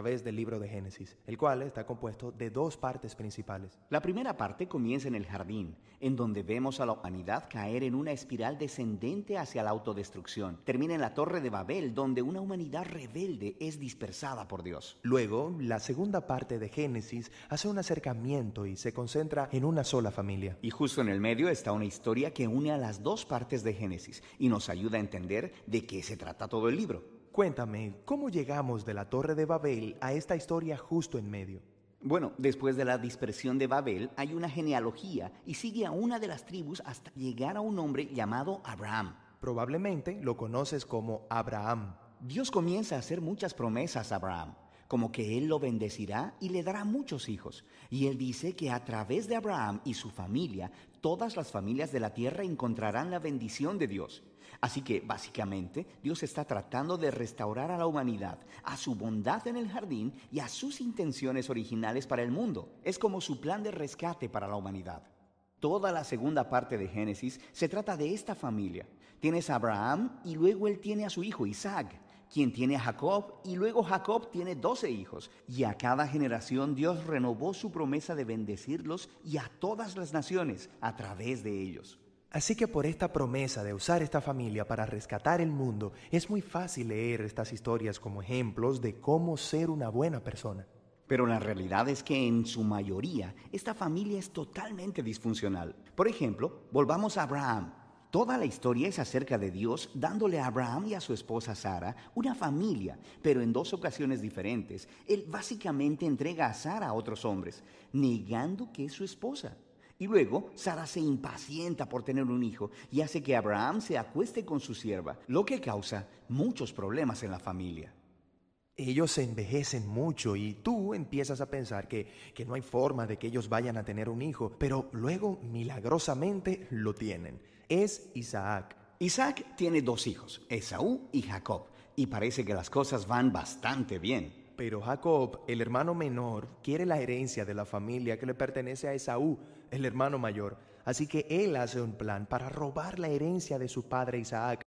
través del libro de Génesis, el cual está compuesto de dos partes principales. La primera parte comienza en el jardín, en donde vemos a la humanidad caer en una espiral descendente hacia la autodestrucción. Termina en la Torre de Babel, donde una humanidad rebelde es dispersada por Dios. Luego, la segunda parte de Génesis hace un acercamiento y se concentra en una sola familia. Y justo en el medio está una historia que une a las dos partes de Génesis y nos ayuda a entender de qué se trata todo el libro. Cuéntame, ¿cómo llegamos de la Torre de Babel a esta historia justo en medio? Bueno, después de la dispersión de Babel hay una genealogía y sigue a una de las tribus hasta llegar a un hombre llamado Abraham. Probablemente lo conoces como Abraham. Dios comienza a hacer muchas promesas a Abraham como que Él lo bendecirá y le dará muchos hijos. Y Él dice que a través de Abraham y su familia, todas las familias de la tierra encontrarán la bendición de Dios. Así que básicamente Dios está tratando de restaurar a la humanidad, a su bondad en el jardín y a sus intenciones originales para el mundo. Es como su plan de rescate para la humanidad. Toda la segunda parte de Génesis se trata de esta familia. Tienes a Abraham y luego él tiene a su hijo Isaac quien tiene a Jacob, y luego Jacob tiene doce hijos, y a cada generación Dios renovó su promesa de bendecirlos y a todas las naciones a través de ellos. Así que por esta promesa de usar esta familia para rescatar el mundo, es muy fácil leer estas historias como ejemplos de cómo ser una buena persona. Pero la realidad es que en su mayoría esta familia es totalmente disfuncional. Por ejemplo, volvamos a Abraham. Toda la historia es acerca de Dios dándole a Abraham y a su esposa Sara una familia, pero en dos ocasiones diferentes, él básicamente entrega a Sara a otros hombres, negando que es su esposa. Y luego Sara se impacienta por tener un hijo y hace que Abraham se acueste con su sierva, lo que causa muchos problemas en la familia ellos se envejecen mucho y tú empiezas a pensar que, que, no hay forma de que ellos vayan a tener un hijo, pero luego milagrosamente lo tienen. Es Isaac. Isaac tiene dos hijos, Esaú y Jacob, y parece que las cosas van bastante bien. Pero Jacob, el hermano menor, quiere la herencia de la familia que le pertenece a Esaú, el hermano mayor. Así que él hace un plan para robar la herencia de su padre Isaac